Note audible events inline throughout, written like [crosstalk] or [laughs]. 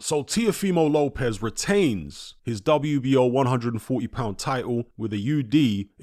So Teofimo Lopez retains his WBO 140 pound title with a UD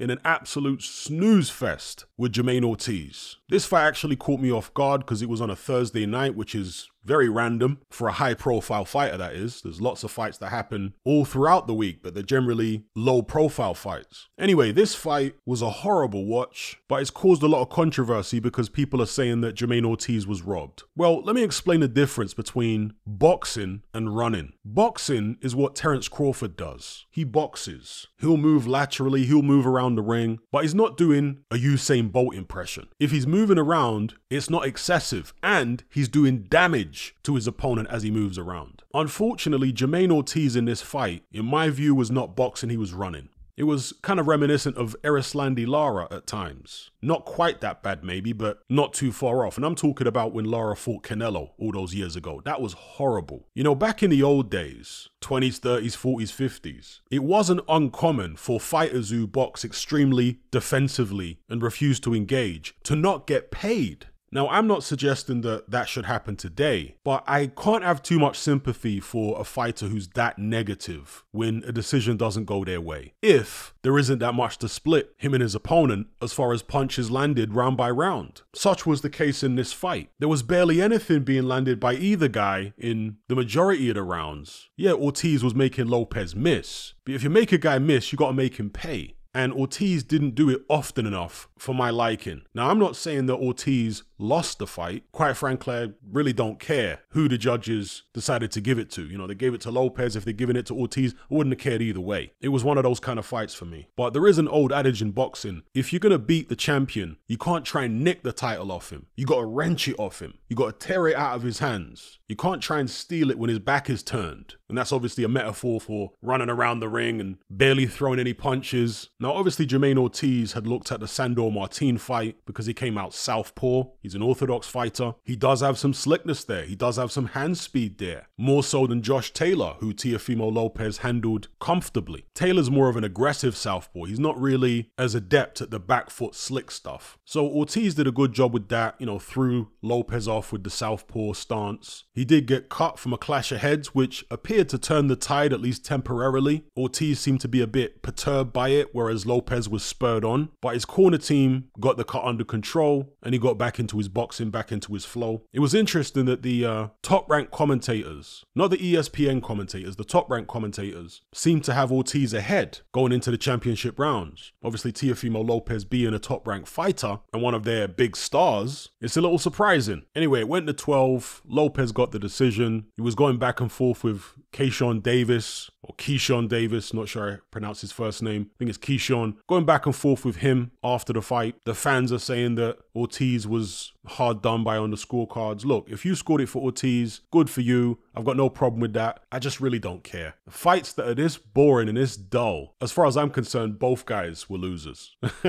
in an absolute snooze fest with Jermaine Ortiz. This fight actually caught me off guard because it was on a Thursday night, which is very random for a high profile fighter that is there's lots of fights that happen all throughout the week but they're generally low profile fights anyway this fight was a horrible watch but it's caused a lot of controversy because people are saying that Jermaine Ortiz was robbed well let me explain the difference between boxing and running boxing is what Terence Crawford does he boxes he'll move laterally he'll move around the ring but he's not doing a Usain Bolt impression if he's moving around it's not excessive and he's doing damage to his opponent as he moves around. Unfortunately, Jermaine Ortiz in this fight, in my view, was not boxing, he was running. It was kind of reminiscent of Erislandi Lara at times. Not quite that bad, maybe, but not too far off. And I'm talking about when Lara fought Canelo all those years ago. That was horrible. You know, back in the old days, 20s, 30s, 40s, 50s, it wasn't uncommon for fighters who box extremely defensively and refuse to engage to not get paid now, I'm not suggesting that that should happen today, but I can't have too much sympathy for a fighter who's that negative when a decision doesn't go their way. If there isn't that much to split him and his opponent as far as punches landed round by round. Such was the case in this fight. There was barely anything being landed by either guy in the majority of the rounds. Yeah, Ortiz was making Lopez miss, but if you make a guy miss, you gotta make him pay and Ortiz didn't do it often enough for my liking. Now, I'm not saying that Ortiz lost the fight. Quite frankly, I really don't care who the judges decided to give it to. You know, they gave it to Lopez. If they're giving it to Ortiz, I wouldn't have cared either way. It was one of those kind of fights for me. But there is an old adage in boxing if you're going to beat the champion, you can't try and nick the title off him. You got to wrench it off him. You got to tear it out of his hands. You can't try and steal it when his back is turned. And that's obviously a metaphor for running around the ring and barely throwing any punches. Now, obviously, Jermaine Ortiz had looked at the Sandor Martin fight because he came out southpaw. He's He's an orthodox fighter. He does have some slickness there. He does have some hand speed there more so than Josh Taylor, who Tiafimo Lopez handled comfortably. Taylor's more of an aggressive southpaw. He's not really as adept at the back foot slick stuff. So Ortiz did a good job with that, you know, threw Lopez off with the southpaw stance. He did get cut from a clash of heads, which appeared to turn the tide at least temporarily. Ortiz seemed to be a bit perturbed by it, whereas Lopez was spurred on. But his corner team got the cut under control and he got back into his boxing, back into his flow. It was interesting that the uh, top ranked commentators not the ESPN commentators, the top ranked commentators, seem to have Ortiz ahead going into the championship rounds. Obviously, Teofimo Lopez being a top ranked fighter and one of their big stars, it's a little surprising. Anyway, it went to 12. Lopez got the decision. He was going back and forth with Keyshawn Davis or Keyshawn Davis, not sure I pronounced his first name. I think it's Keyshawn. Going back and forth with him after the fight, the fans are saying that Ortiz was hard done by on the scorecards. Look, if you scored it for Ortiz, good for you. I've got no problem with that. I just really don't care. Fights that are this boring and this dull, as far as I'm concerned, both guys were losers. [laughs]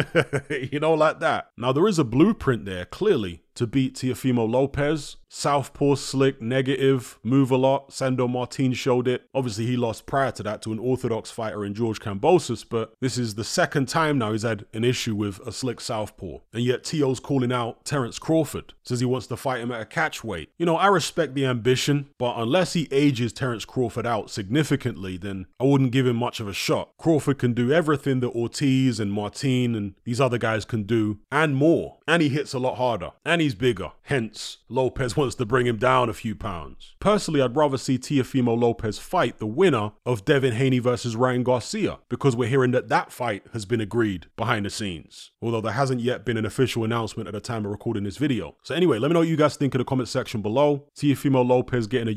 you know, like that. Now, there is a blueprint there, clearly, to beat Teofimo Lopez. Southpaw slick, negative, move a lot. Sando Martin showed it. Obviously, he lost prior to that to an orthodox fighter in George Cambosis, but this is the second time now he's had an issue with a slick southpaw. And yet, Teo's calling out Terrence Crawford. Says he wants to fight him at a catch weight. You know, I respect the ambition, but unless he ages Terrence Crawford out significantly, then I wouldn't give him much of a shot. Crawford can do everything that Ortiz and Martin and these other guys can do, and more. And he hits a lot harder, and he's bigger. Hence, Lopez [laughs] wants to bring him down a few pounds. Personally, I'd rather see Tiafimo Lopez fight the winner of Devin Haney versus Ryan Garcia, because we're hearing that that fight has been agreed behind the scenes, although there hasn't yet been an official announcement at the time of recording this video. So anyway, let me know what you guys think in the comment section below. Tiafimo Lopez getting a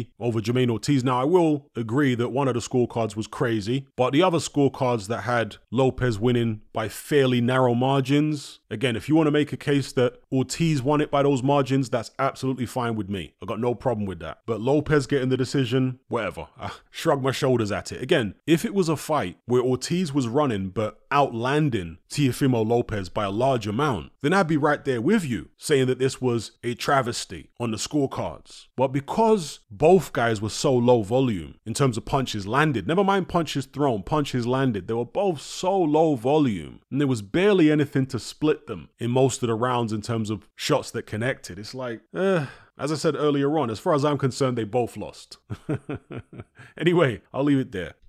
UD over Jermaine Ortiz. Now, I will agree that one of the scorecards was crazy, but the other scorecards that had Lopez winning by fairly narrow margins, again, if you want to make a case that Ortiz won it by those margins, that's absolutely fine with me. I got no problem with that. But Lopez getting the decision, whatever. [laughs] I shrug my shoulders at it. Again, if it was a fight where Ortiz was running but outlanding Tiafimo Lopez by a large amount, then I'd be right there with you saying that this was a travesty on the scorecards. But because both guys were so low volume in terms of punches landed, never mind punches thrown, punches landed, they were both so low volume and there was barely anything to split them in most of the rounds in terms of shots that connected. It's like, eh. As I said earlier on, as far as I'm concerned, they both lost. [laughs] anyway, I'll leave it there.